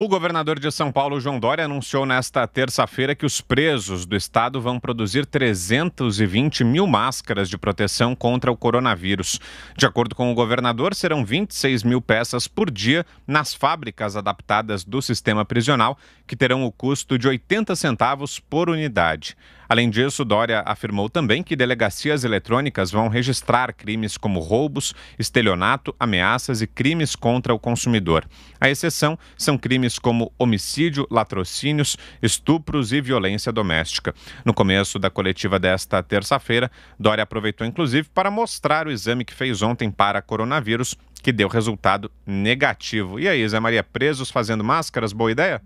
O governador de São Paulo, João Dória, anunciou nesta terça-feira que os presos do estado vão produzir 320 mil máscaras de proteção contra o coronavírus. De acordo com o governador, serão 26 mil peças por dia nas fábricas adaptadas do sistema prisional, que terão o custo de 80 centavos por unidade. Além disso, Dória afirmou também que delegacias eletrônicas vão registrar crimes como roubos, estelionato, ameaças e crimes contra o consumidor. A exceção são crimes como homicídio, latrocínios, estupros e violência doméstica. No começo da coletiva desta terça-feira, Dória aproveitou inclusive para mostrar o exame que fez ontem para coronavírus, que deu resultado negativo. E aí, Zé Maria, presos fazendo máscaras, boa ideia?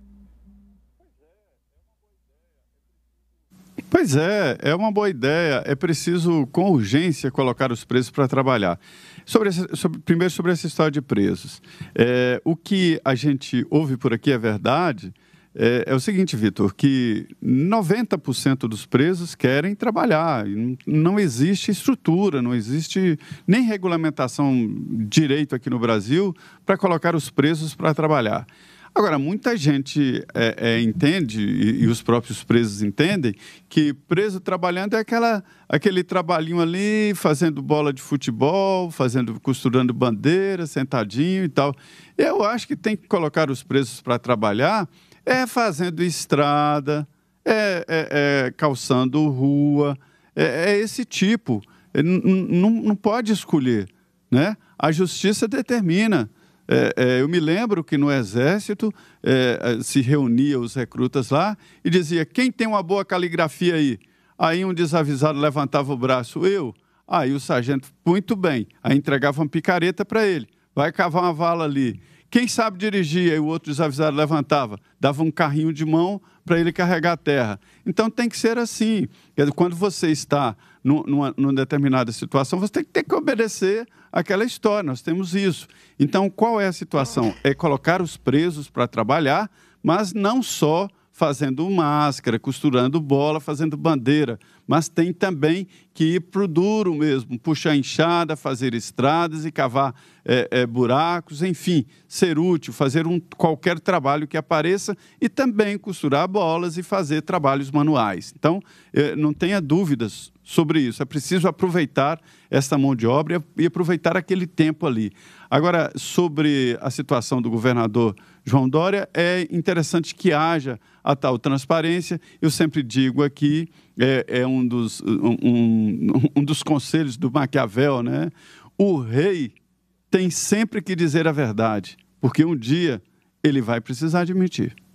Pois é, é uma boa ideia. É preciso, com urgência, colocar os presos para trabalhar. Sobre, essa, sobre primeiro, sobre essa história de presos. É, o que a gente ouve por aqui é verdade. É, é o seguinte, Vitor, que 90% dos presos querem trabalhar. Não existe estrutura, não existe nem regulamentação direito aqui no Brasil para colocar os presos para trabalhar. Agora, muita gente é, é, entende, e, e, os próprios presos entendem, que preso trabalhando é aquela, aquele trabalhinho ali, fazendo bola de futebol, fazendo costurando bandeira, sentadinho e tal. Eu acho que tem que colocar os presos para trabalhar é fazendo estrada, é, é, é calçando rua, é, é esse tipo. Não, não pode escolher, né? A justiça determina. É, é, eu me lembro que no Exército é, é, se reunia os recrutas lá e dizia: quem tem uma boa caligrafia aí? Aí um desavisado levantava o braço, eu. Aí o sargento, muito bem. Aí entregava uma picareta para ele. Vai cavar uma vala ali. Quem sabe dirigir? e o outro desavisado levantava, dava um carrinho de mão para ele carregar a terra. Então tem que ser assim. Quando você está numa, numa determinada situação, você tem que ter que obedecer aquela história. Nós temos isso. Então qual é a situação? É colocar os presos para trabalhar, mas não só fazendo máscara, costurando bola, fazendo bandeira, mas tem também que ir para o duro mesmo, puxar enxada, fazer estradas e cavar é, é, buracos, enfim, ser útil, fazer um, qualquer trabalho que apareça e também costurar bolas e fazer trabalhos manuais. Então, é, não tenha dúvidas sobre isso. É preciso aproveitar essa mão de obra e aproveitar aquele tempo ali. Agora, sobre a situação do governador João Dória, é interessante que haja a tal transparência. Eu sempre digo aqui é, é um, dos, um, um, um dos conselhos do Maquiavel, né? O rei tem sempre que dizer a verdade, porque um dia ele vai precisar admitir.